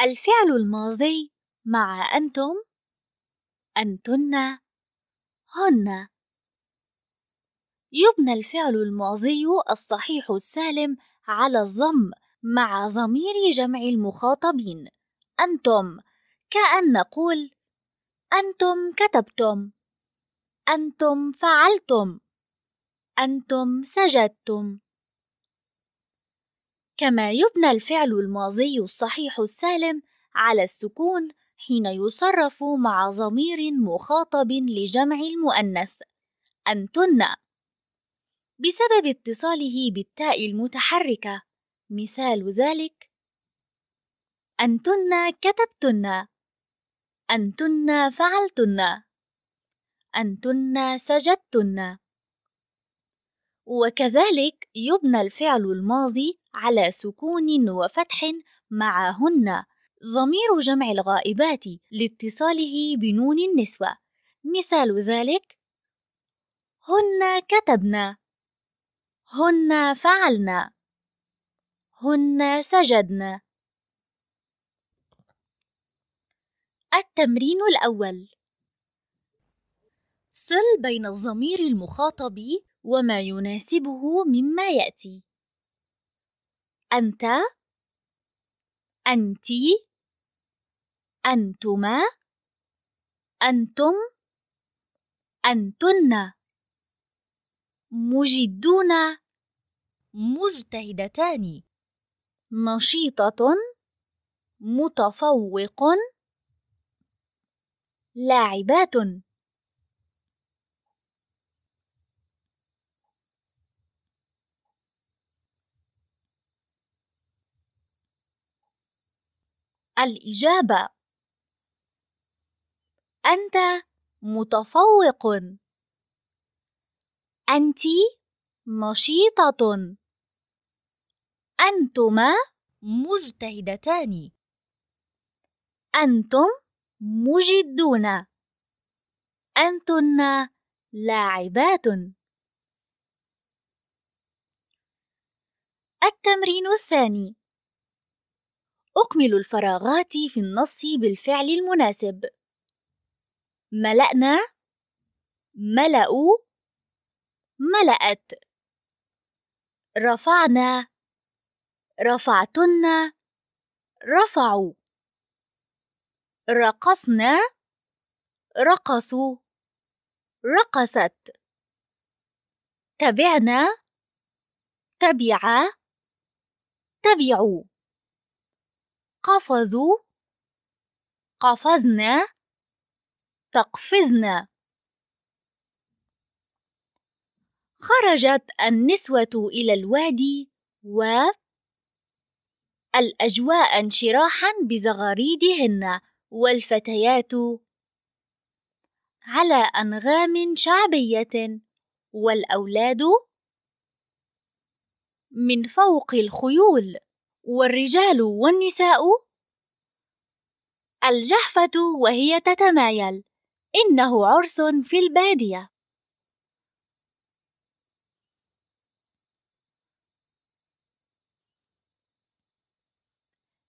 الفعل الماضي مع أنتم أنتن هن يبنى الفعل الماضي الصحيح السالم على الضم مع ضمير جمع المخاطبين أنتم كأن نقول أنتم كتبتم أنتم فعلتم أنتم سجدتم كما يبنى الفعل الماضي الصحيح السالم على السكون حين يصرف مع ضمير مخاطب لجمع المؤنث أنتن بسبب اتصاله بالتاء المتحركة مثال ذلك أنتن كتبتن أنتن فعلتن أنتن سجدتن وكذلك يبنى الفعل الماضي على سكون وفتح معهن ضمير جمع الغائبات لاتصاله بنون النسوة مثال ذلك هن كتبنا هن فعلنا هن سجدنا التمرين الأول صل بين الضمير المخاطب وما يناسبه مما يأتي أنت أنتِ أنتما أنتم أنتن مجدون مجتهدتان نشيطة متفوق لاعبات الإجابة أنت متفوق أنت نشيطة أنتما مجتهدتان أنتم مجدون أنتن لاعبات التمرين الثاني أكمل الفراغات في النص بالفعل المناسب ملأنا ملأوا ملأت رفعنا رفعتن رفعوا رقصنا رقصوا رقصت تبعنا تبع تبعوا قفزوا قفزنا تقفزنا خرجت النسوة إلى الوادي و الأجواء انشراحا بزغاريدهن والفتيات على أنغام شعبية والأولاد من فوق الخيول والرجال والنساء الجحفة وهي تتمايل إنه عرس في البادية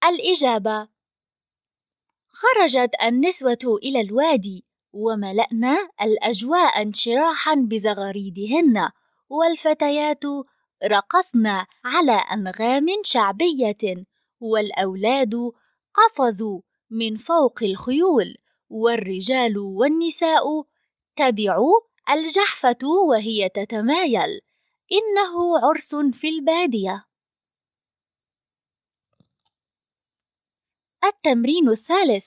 الإجابة خرجت النسوة إلى الوادي وملأنا الأجواء انشراحا بزغاريدهن والفتيات رقصنا على أنغام شعبية والأولاد قفزوا من فوق الخيول والرجال والنساء تبعوا الجحفة وهي تتمايل إنه عرس في البادية التمرين الثالث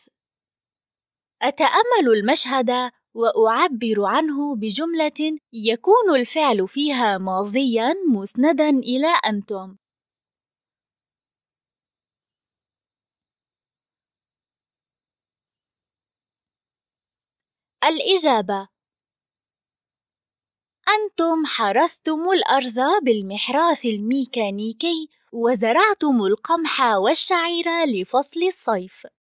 أتأمل المشهد واعبر عنه بجمله يكون الفعل فيها ماضيا مسندا الى انتم الاجابه انتم حرثتم الارض بالمحراث الميكانيكي وزرعتم القمح والشعير لفصل الصيف